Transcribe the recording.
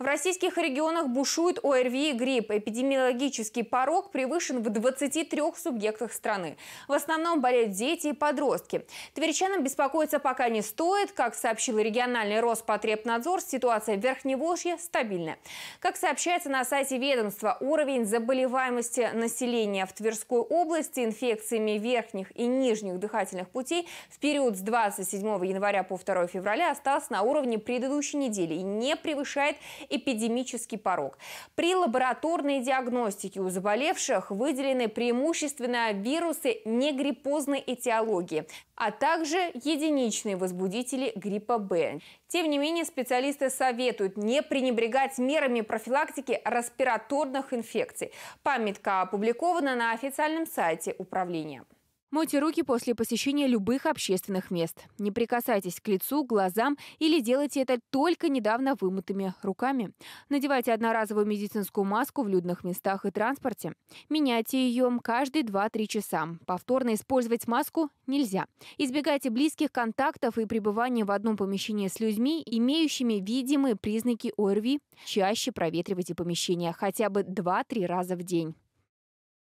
В российских регионах бушует ОРВИ и грипп. Эпидемиологический порог превышен в 23 субъектах страны. В основном болеют дети и подростки. Тверичанам беспокоиться пока не стоит. Как сообщил региональный Роспотребнадзор, ситуация в Верхневолжье стабильная. Как сообщается на сайте ведомства, уровень заболеваемости населения в Тверской области инфекциями верхних и нижних дыхательных путей в период с 27 января по 2 февраля остался на уровне предыдущей недели и не превышает эпидемический порог. При лабораторной диагностике у заболевших выделены преимущественно вирусы негриппозной этиологии, а также единичные возбудители гриппа Б. Тем не менее, специалисты советуют не пренебрегать мерами профилактики респираторных инфекций. Памятка опубликована на официальном сайте управления. Мойте руки после посещения любых общественных мест. Не прикасайтесь к лицу, глазам или делайте это только недавно вымытыми руками. Надевайте одноразовую медицинскую маску в людных местах и транспорте. Меняйте ее каждые 2-3 часа. Повторно использовать маску нельзя. Избегайте близких контактов и пребывания в одном помещении с людьми, имеющими видимые признаки ОРВИ. Чаще проветривайте помещение хотя бы 2-3 раза в день.